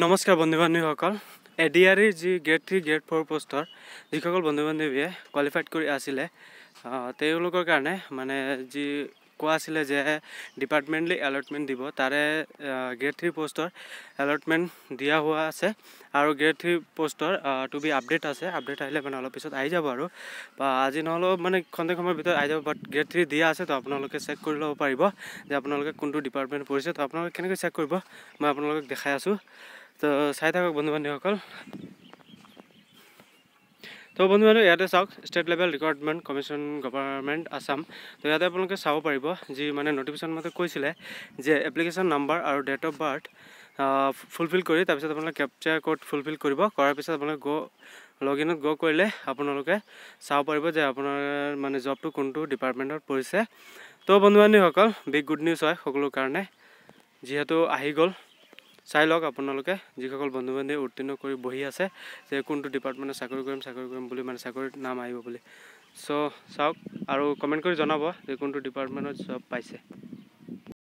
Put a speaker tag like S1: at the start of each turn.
S1: নমস্কাৰ বন্ধু বান্ধৱীসকল এ ডি আৰ ইৰ e যি গ্ৰেড থ্ৰী গ্ৰেড ফ'ৰ পষ্টৰ যিসকল বন্ধু বান্ধৱীয়ে কোৱালিফাইড কৰি আছিলে তেওঁলোকৰ কাৰণে মানে যি কোৱা আছিলে যে ডিপাৰ্টমেণ্টলি এলটমেণ্ট দিব তাৰে গ্ৰেড থ্ৰী পষ্টৰ এলটমেণ্ট দিয়া হোৱা আছে আৰু গ্ৰেড থ্ৰী পষ্টৰ টু বি আপডেট আছে আপডেট আহিলে মানে অলপ পিছত আহি যাব আৰু বা আজি নহ'লেও মানে খন্তেক সময়ৰ ভিতৰত আহি যাব বাট গ্ৰেড থ্ৰী দিয়া আছে তো আপোনালোকে চেক কৰি ল'ব পাৰিব যে আপোনালোকে কোনটো ডিপাৰ্টমেণ্ট পৰিছে তো আপোনালোকে কেনেকৈ চেক কৰিব মই আপোনালোকক দেখাই আছোঁ তো চাই থাকক বন্ধু বান্ধৱীসকল তো বন্ধু বান্ধব ইয়াতে চাওক state level recruitment commission government Assam তো ইয়াতে আপোনালোকে চাব পাৰিব যি মানে নটিফিকেশ্যন মতে কৈছিলে যে এপ্লিকেশ্যন নাম্বাৰ আৰু ডেট অফ বাৰ্থ ফুলফিল কৰি তাৰপিছত আপোনালোকে কেপচাৰ কোড ফুলফিল কৰিব কৰাৰ পিছত আপোনালোকে গ' লগ ইনত গ' কৰিলে আপোনালোকে চাব পাৰিব যে আপোনাৰ মানে জবটো কোনটো ডিপাৰ্টমেণ্টত পৰিছে তো বন্ধু বান্ধৱীসকল বিগ গুড নিউজ হয় সকলো কাৰণে যিহেতু আহি গ'ল চাই লওক আপোনালোকে যিসকল বন্ধু বান্ধৱী উত্তীৰ্ণ কৰি বহি আছে যে কোনটো ডিপাৰ্টমেণ্টত চাকৰি কৰিম চাকৰি কৰিম বুলি মানে চাকৰিত নাম আহিব বুলি চ' চাওক আৰু কমেণ্ট কৰি জনাব যে কোনটো ডিপাৰ্টমেণ্টত জব পাইছে